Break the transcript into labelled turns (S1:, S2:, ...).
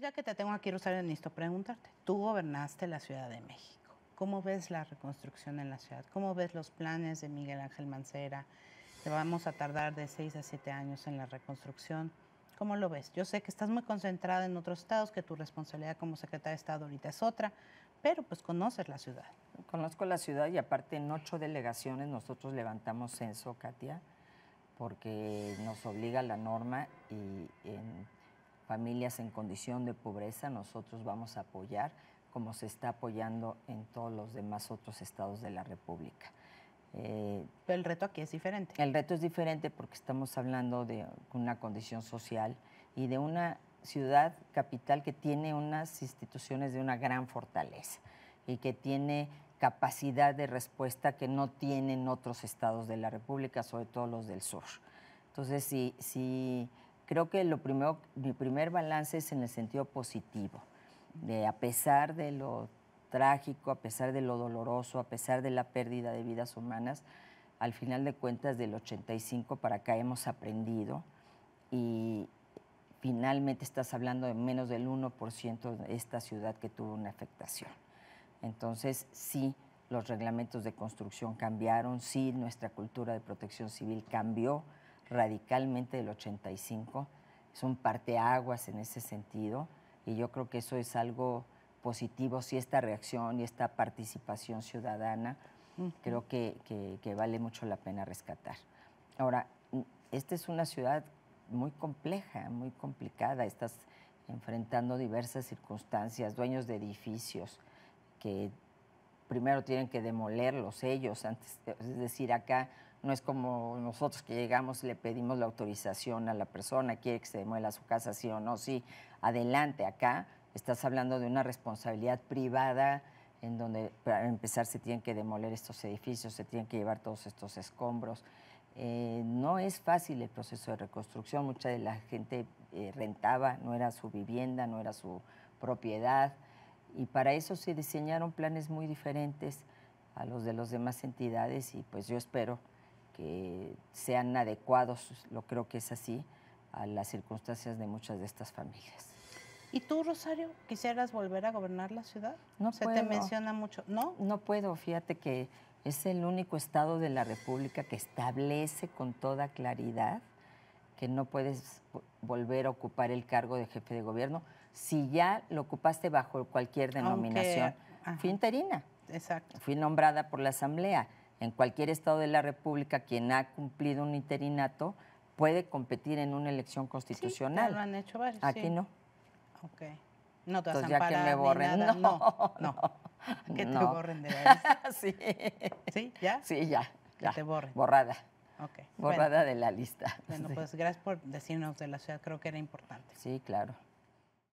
S1: Pues ya que te tengo aquí, Rosario, necesito preguntarte. Tú gobernaste la Ciudad de México. ¿Cómo ves la reconstrucción en la ciudad? ¿Cómo ves los planes de Miguel Ángel Mancera? Te vamos a tardar de seis a siete años en la reconstrucción. ¿Cómo lo ves? Yo sé que estás muy concentrada en otros estados, que tu responsabilidad como secretaria de Estado ahorita es otra, pero pues conoces la ciudad.
S2: Conozco la ciudad y aparte en ocho delegaciones nosotros levantamos censo, Katia, porque nos obliga la norma y en familias en condición de pobreza, nosotros vamos a apoyar como se está apoyando en todos los demás otros estados de la República. Pero eh, el reto aquí es diferente. El reto es diferente porque estamos hablando de una condición social y de una ciudad capital que tiene unas instituciones de una gran fortaleza y que tiene capacidad de respuesta que no tienen otros estados de la República, sobre todo los del sur. Entonces, si, si creo que lo primero, mi primer balance es en el sentido positivo, de a pesar de lo trágico, a pesar de lo doloroso, a pesar de la pérdida de vidas humanas, al final de cuentas del 85 para acá hemos aprendido y finalmente estás hablando de menos del 1% de esta ciudad que tuvo una afectación. Entonces, sí, los reglamentos de construcción cambiaron, sí, nuestra cultura de protección civil cambió, radicalmente del 85. son parteaguas en ese sentido y yo creo que eso es algo positivo, si esta reacción y esta participación ciudadana creo que, vale mucho la pena rescatar. Ahora, esta es una ciudad muy compleja, muy complicada, estás enfrentando diversas circunstancias, dueños de edificios que primero tienen que demolerlos ellos, antes, es decir, acá no es como nosotros que llegamos y le pedimos la autorización a la persona, quiere que se demuela su casa, sí o no, sí, adelante, acá estás hablando de una responsabilidad privada en donde para empezar se tienen que demoler estos edificios, se tienen que llevar todos estos escombros. Eh, no es fácil el proceso de reconstrucción, mucha de la gente eh, rentaba, no era su vivienda, no era su propiedad, y para eso se diseñaron planes muy diferentes a los de las demás entidades y pues yo espero que sean adecuados, lo creo que es así, a las circunstancias de muchas de estas familias.
S1: ¿Y tú, Rosario, quisieras volver a gobernar la ciudad? No Se te menciona
S2: mucho, ¿no? No puedo, fíjate que es el único estado de la República que establece con toda claridad que no puedes volver a ocupar el cargo de jefe de gobierno si ya lo ocupaste bajo cualquier denominación. fui interina. Exacto. Fui nombrada por la Asamblea en cualquier estado de la República, quien ha cumplido un interinato puede competir en una elección constitucional. Sí, lo han hecho varios, Aquí no. Ok. No te Entonces, ya que me borren, no, no, no. Que te borren de la lista. sí. ¿Sí? ¿Ya? Sí, ya. Que te borren. Borrada. Okay. Borrada de la lista. Bueno, pues
S1: gracias por decirnos de la ciudad, creo que era importante.
S2: Sí, claro.